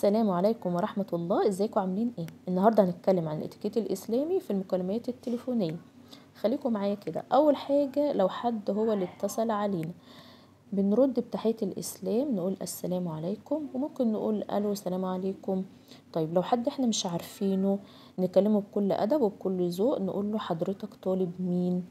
السلام عليكم ورحمة الله ازيكم عاملين ايه النهاردة هنتكلم عن الاتيكيت الاسلامي في المكالمات التليفونية خليكم معايا كده اول حاجة لو حد هو اللي اتصل علينا بنرد بتحية الاسلام نقول السلام عليكم وممكن نقول الو سلام عليكم طيب لو حد احنا مش عارفينه نكلمه بكل ادب وبكل ذوق نقول له حضرتك طالب مين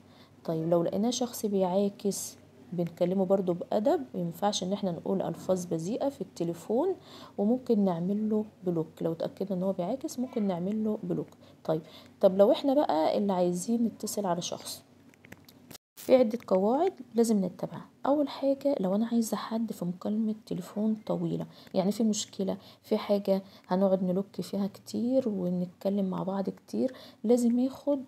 طيب لو لقيناه شخص بيعاكس بنكلمه برضو بأدب مينفعش ان احنا نقول ألفاظ بذيئة في التليفون وممكن نعمل له بلوك لو اتأكدنا ان هو بيعاكس ممكن نعمل له بلوك طيب طب لو احنا بقى اللي عايزين نتصل على شخص في عدة قواعد لازم نتبعها أول حاجة لو أنا عايزة حد في مكالمة تليفون طويلة يعني في مشكلة في حاجة هنقعد نلوك فيها كتير ونتكلم مع بعض كتير لازم ياخد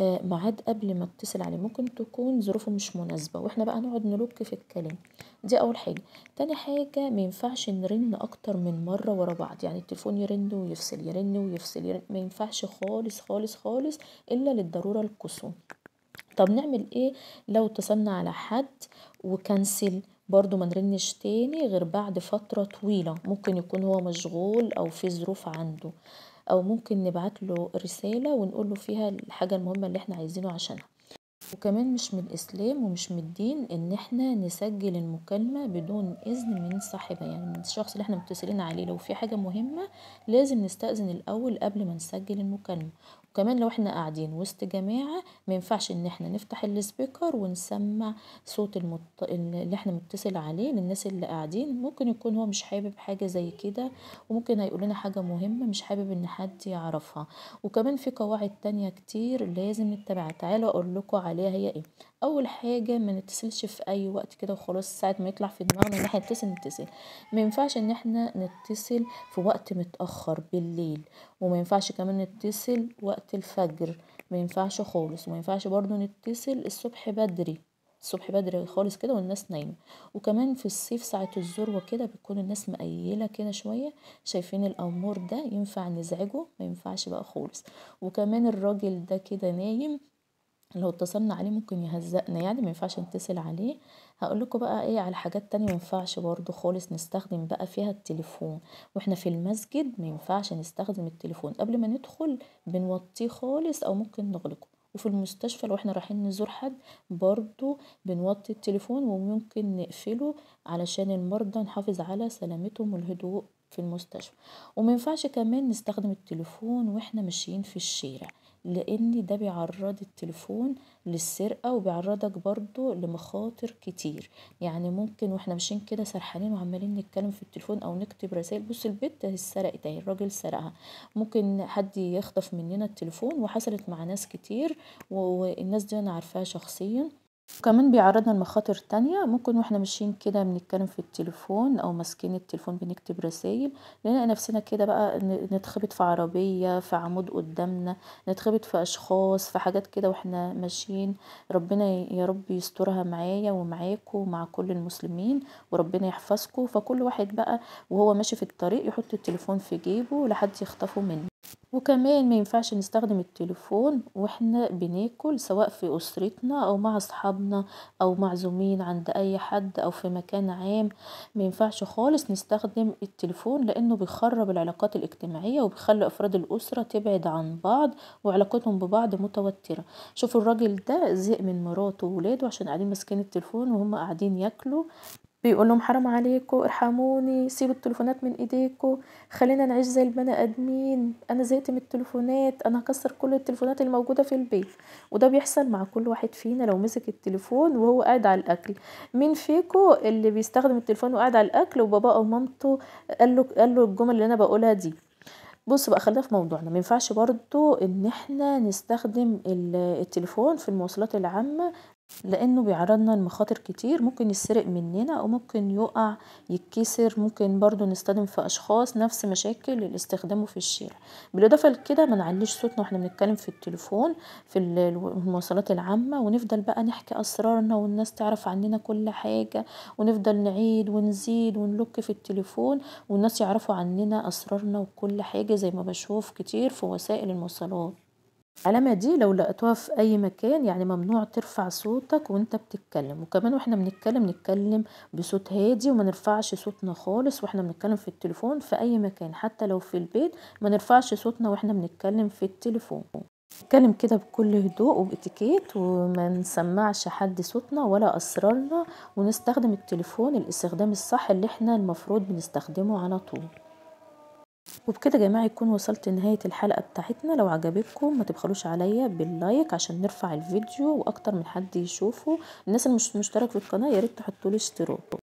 ميعاد آه، قبل ما اتصل عليه ممكن تكون ظروفه مش مناسبة واحنا بقى نقعد نلوك في الكلام دي اول حاجة تاني حاجة مينفعش نرن اكتر من مرة ورا بعض يعني التليفون يرن ويفصل يرن ويفصل يرن مينفعش خالص خالص خالص الا للضرورة القصوى طب نعمل ايه لو اتصلنا على حد وكنسل برضو ما نرنش تاني غير بعد فترة طويلة ممكن يكون هو مشغول او في ظروف عنده او ممكن نبعت له رسالة ونقول له فيها الحاجة المهمة اللي احنا عايزينه عشانها وكمان مش من الاسلام ومش من الدين ان احنا نسجل المكالمة بدون اذن من صاحبها يعني من الشخص اللي احنا متصلين عليه لو في حاجة مهمة لازم نستأذن الاول قبل ما نسجل المكالمة وكمان لو احنا قاعدين وسط جماعة ما ينفعش ان احنا نفتح السبيكر ونسمع صوت المت... اللي احنا متصل عليه للناس اللي قاعدين ممكن يكون هو مش حابب حاجة زي كده وممكن هيقول لنا حاجة مهمة مش حابب ان حد يعرفها وكمان في قواعد تانية كتير لازم نتبعها تعالوا اقول لكم عليها هي ايه اول حاجة ما نتصلش في اي وقت كده وخلاص ساعة ما يطلع في دماغنا ان احنا نتصل نتصل ما ينفعش ان احنا نتصل في وقت متأخر بالليل وما ينفعش كمان نتصل وقت الفجر ما ينفعش خالص وما ينفعش برضو نتصل الصبح بدري الصبح بدري خالص كده والناس نايمه وكمان في الصيف ساعه الذروه كده بتكون الناس مقيله كده شويه شايفين الامور ده ينفع نزعجه ما ينفعش بقى خالص وكمان الراجل ده كده نايم لو اتصلنا عليه ممكن يهزقنا يعني مينفعش نتصل عليه هقول لكم بقى ايه على حاجات تانية مينفعش برضو خالص نستخدم بقى فيها التليفون واحنا في المسجد مينفعش نستخدم التليفون قبل ما ندخل بنوطيه خالص او ممكن نغلقه وفي المستشفى لو احنا رايحين نزور حد برضو بنوطي التليفون وممكن نقفله علشان المرضى نحافظ على سلامتهم والهدوء في المستشفى ومينفعش كمان نستخدم التليفون واحنا ماشيين في الشارع لان ده بيعرض التليفون للسرقة وبيعرضك برضو لمخاطر كتير يعني ممكن واحنا ماشيين كده سرحانين وعمالين نتكلم في التليفون او نكتب رسائل بص البت اتسرقت اهي الراجل سرقها ممكن حد يخطف مننا التليفون وحصلت مع ناس كتير والناس دي انا عارفاها شخصيا وكمان بيعرضنا لمخاطر تانية ممكن واحنا ماشيين كده بنتكلم في التليفون او ماسكين التليفون بنكتب رسايل نلاقي نفسنا كده بقى نتخبط في عربية في عمود قدامنا نتخبط في اشخاص في حاجات كده واحنا ماشيين ربنا يا رب يسترها معايا ومعاكم ومع كل المسلمين وربنا يحفظكم فكل واحد بقى وهو ماشي في الطريق يحط التليفون في جيبه لحد يخطفه منه وكمان ما ينفعش نستخدم التليفون واحنا بناكل سواء في اسرتنا او مع اصحابنا او معزومين عند اي حد او في مكان عام ما ينفعش خالص نستخدم التليفون لانه بيخرب العلاقات الاجتماعيه وبيخلي افراد الاسره تبعد عن بعض وعلاقتهم ببعض متوتره شوفوا الراجل ده زهق من مراته وولاده عشان قاعدين ماسكين التليفون وهما قاعدين ياكلوا بيقول لهم حرام عليكم ارحموني سيبوا التليفونات من ايديكم خلينا نعيش زي البني ادمين انا زهقت من التليفونات انا هكسر كل التليفونات الموجوده في البيت وده بيحصل مع كل واحد فينا لو مسك التليفون وهو قاعد على الاكل مين فيكم اللي بيستخدم التليفون وقاعد على الاكل وباباه او مامته قال له قال له الجمل اللي انا بقولها دي بص بقى خلينا في موضوعنا ما ينفعش برضو ان احنا نستخدم التليفون في المواصلات العامه لانه بيعرضنا لمخاطر كتير ممكن يتسرق مننا وممكن يقع يتكسر ممكن برضو نصطدم في اشخاص نفس مشاكل اللي استخدامه في الشارع بالاضافه لكده ما نعليش صوتنا واحنا بنتكلم في التليفون في المواصلات العامه ونفضل بقى نحكي اسرارنا والناس تعرف عننا كل حاجه ونفضل نعيد ونزيد ونلك في التليفون والناس يعرفوا عننا اسرارنا وكل حاجه زي ما بشوف كتير في وسائل المواصلات العلامة دي لو لقيتوها في أي مكان يعني ممنوع ترفع صوتك وانت بتتكلم وكمان واحنا بنتكلم نتكلم بصوت هادي وما نرفعش صوتنا خالص واحنا بنتكلم في التليفون في أي مكان حتى لو في البيت ما نرفعش صوتنا واحنا بنتكلم في التليفون نتكلم كده بكل هدوء وباتيكيت وما نسمعش حد صوتنا ولا أسرارنا ونستخدم التليفون الاستخدام الصح اللي احنا المفروض بنستخدمه على طول وبكده جماعة يكون وصلت لنهاية الحلقة بتاعتنا لو عجبتكم متبخلوش عليا باللايك عشان نرفع الفيديو واكتر من حد يشوفه الناس اللي مش في القناة ياريت تحطولي اشتراك